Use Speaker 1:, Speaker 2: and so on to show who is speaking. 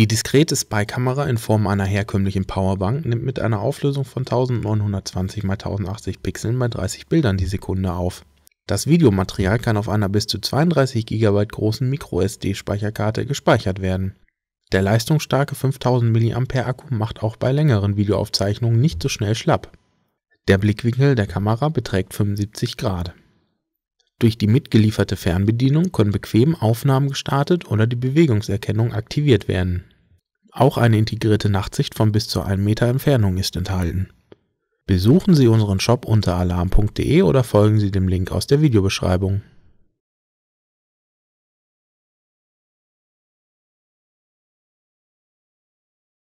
Speaker 1: Die diskrete Spy-Kamera in Form einer herkömmlichen Powerbank nimmt mit einer Auflösung von 1920 x 1080 Pixeln bei 30 Bildern die Sekunde auf. Das Videomaterial kann auf einer bis zu 32 GB großen MicroSD-Speicherkarte gespeichert werden. Der leistungsstarke 5000 mAh Akku macht auch bei längeren Videoaufzeichnungen nicht so schnell schlapp. Der Blickwinkel der Kamera beträgt 75 Grad. Durch die mitgelieferte Fernbedienung können bequem Aufnahmen gestartet oder die Bewegungserkennung aktiviert werden auch eine integrierte Nachtsicht von bis zu einem Meter Entfernung ist enthalten. Besuchen Sie unseren Shop unter alarm.de oder folgen Sie dem Link aus der Videobeschreibung